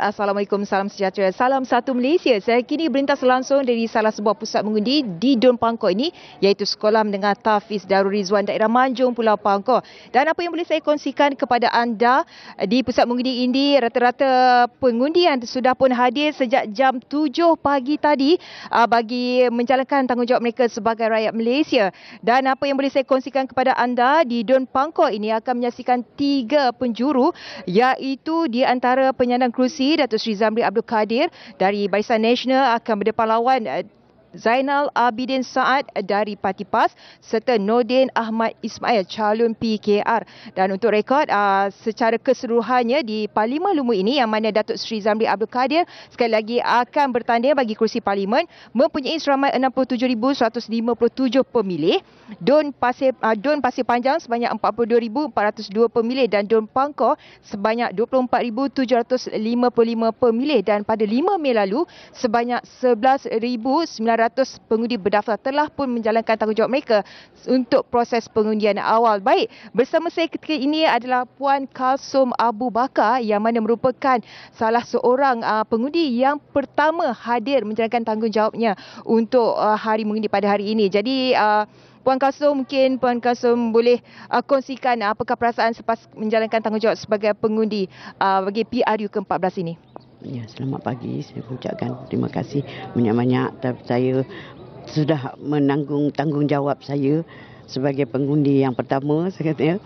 Assalamualaikum, salam sejahtera. Salam satu Malaysia. Saya kini berintas langsung dari salah sebuah pusat mengundi di Dun Pangkor ini iaitu Sekolah Menengah Tafiz Darul Rizwan daerah Manjung Pulau Pangko. Dan apa yang boleh saya kongsikan kepada anda eh, di pusat mengundi ini rata-rata pengundian sudah pun hadir sejak jam 7 pagi tadi ah, bagi menjalankan tanggungjawab mereka sebagai rakyat Malaysia. Dan apa yang boleh saya kongsikan kepada anda di Dun Pangkor ini akan menyaksikan tiga penjuru iaitu di antara penyandang kerusi Datuk Sri Zamri Abdul Kadir dari Barisan Nasional akan berdepan lawan Zainal Abidin Saad dari Parti PAS serta Nordin Ahmad Ismail calon PKR. Dan untuk rekod uh, secara keseluruhannya di Parlimen Lumut ini yang mana Datuk Seri Zamri Abdul Kadir sekali lagi akan bertanding bagi kerusi Parlimen mempunyai seramai 67,157 pemilih. Don Pasir, uh, Don Pasir Panjang sebanyak 42,402 pemilih dan Don Pangkor sebanyak 24,755 pemilih dan pada 5 Mei lalu sebanyak 11,900 1,500 pengundi berdaftar telah pun menjalankan tanggungjawab mereka untuk proses pengundian awal. Baik, bersama saya ketika ini adalah Puan Kalsum Abu Bakar yang mana merupakan salah seorang uh, pengundi yang pertama hadir menjalankan tanggungjawabnya untuk uh, hari mengundi pada hari ini. Jadi, uh, Puan Kasum mungkin Puan Kasum boleh uh, kongsikan uh, apakah perasaan selepas menjalankan tanggungjawab sebagai pengundi uh, bagi PRU ke-14 ini. Ya, selamat pagi. Saya ucapkan terima kasih banyak-banyak saya sudah menanggung tanggungjawab saya sebagai pengundi yang pertama saya kata ya.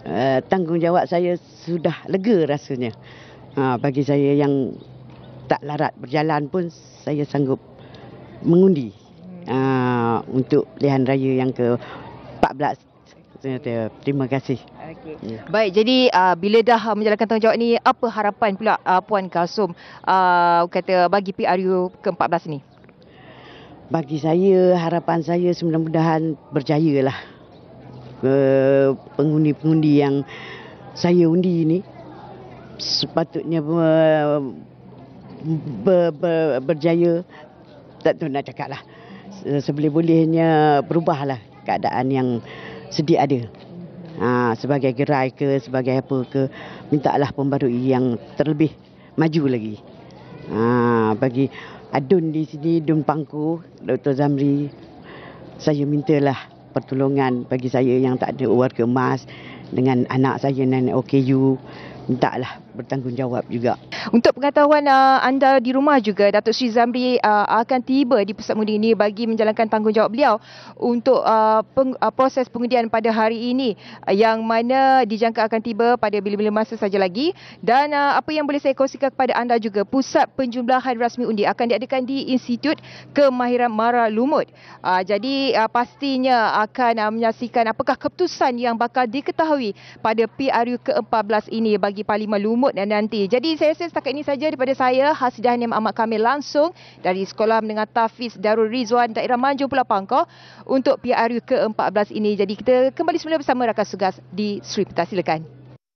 Eh, tanggungjawab saya sudah lega rasanya. Ha, bagi saya yang tak larat berjalan pun saya sanggup mengundi uh, untuk pilihan raya yang ke 14 Terima kasih. Terima kasih. Okay. Yeah. Baik, jadi uh, bila dah menjalankan tanggungjawab ini, apa harapan pula uh, Puan Kasum uh, ah, kata bagi PRU ke-14 ini? Bagi saya, harapan saya mudah mudahan berjaya lah. Uh, pengundi-pengundi yang saya undi ini sepatutnya ber, ber, berjaya tak tahu nak cakap lah seboleh-bolehnya berubah lah keadaan yang sedia ada. Ha, sebagai gerai ke, sebagai apa ke, mintalah pembarui yang terlebih maju lagi. Ha, bagi adun di sini, Dun Pangku, Dr. Zamri, saya mintalah pertolongan bagi saya yang tak ada warga emas dengan anak saya dan OKU entahlah bertanggungjawab juga. Untuk pengetahuan uh, anda di rumah juga, Datuk Sri Zamri uh, akan tiba di pusat mengundi ini bagi menjalankan tanggungjawab beliau untuk uh, peng, uh, proses pengundian pada hari ini uh, yang mana dijangka akan tiba pada bila-bila masa saja lagi. Dan uh, apa yang boleh saya kongsikan kepada anda juga, pusat penjumlahan rasmi undi akan diadakan di Institut Kemahiran Mara Lumut. Uh, jadi uh, pastinya akan uh, menyaksikan apakah keputusan yang bakal diketahui pada PRU ke-14 ini bagi di Parlimen Lumut dan nanti. Jadi saya rasa setakat ini saja daripada saya Hasidah Niam Ahmad Kamil langsung dari Sekolah Menengah Tafiz Darul Rizwan daerah Manjur Pulau Pangkor untuk PRU ke-14 ini. Jadi kita kembali semula bersama rakan sugas di Sri Petah. Silakan.